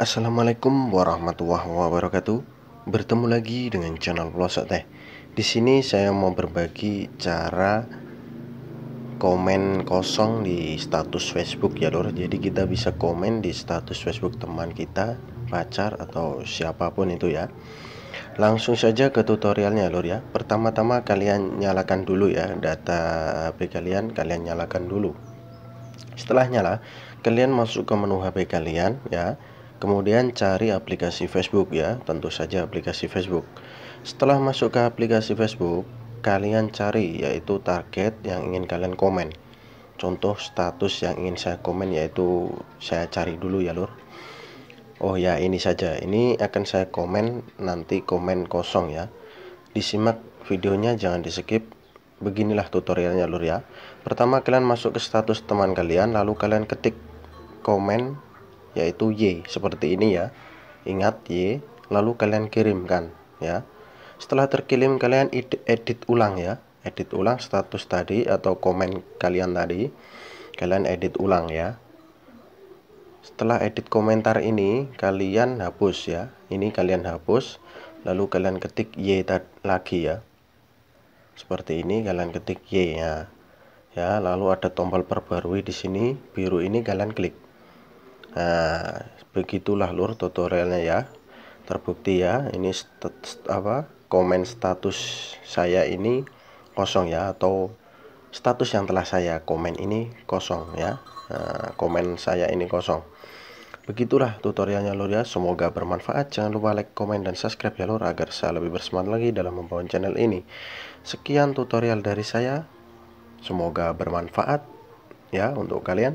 Assalamualaikum warahmatullahi wabarakatuh. Bertemu lagi dengan channel Pelosok Teh. Di sini saya mau berbagi cara komen kosong di status Facebook ya Lur. Jadi kita bisa komen di status Facebook teman kita, pacar atau siapapun itu ya. Langsung saja ke tutorialnya Lur ya. Pertama-tama kalian nyalakan dulu ya data HP kalian, kalian nyalakan dulu. Setelah nyala, kalian masuk ke menu HP kalian ya Kemudian cari aplikasi Facebook ya, tentu saja aplikasi Facebook. Setelah masuk ke aplikasi Facebook, kalian cari yaitu target yang ingin kalian komen. Contoh status yang ingin saya komen yaitu saya cari dulu ya lur. Oh ya ini saja, ini akan saya komen nanti komen kosong ya. Disimak videonya jangan di skip beginilah tutorialnya lur ya pertama kalian masuk ke status teman kalian lalu kalian ketik komen yaitu Y seperti ini ya ingat Y lalu kalian kirimkan ya setelah terkirim kalian edit ulang ya edit ulang status tadi atau komen kalian tadi kalian edit ulang ya setelah edit komentar ini kalian hapus ya ini kalian hapus lalu kalian ketik Y lagi ya seperti ini kalian ketik Y ya ya lalu ada tombol perbarui di sini biru ini kalian klik nah begitulah lur tutorialnya ya terbukti ya ini apa komen status saya ini kosong ya atau status yang telah saya komen ini kosong ya nah, komen saya ini kosong begitulah tutorialnya lur ya semoga bermanfaat jangan lupa like komen dan subscribe ya lur agar saya lebih bersemangat lagi dalam membangun channel ini sekian tutorial dari saya semoga bermanfaat ya untuk kalian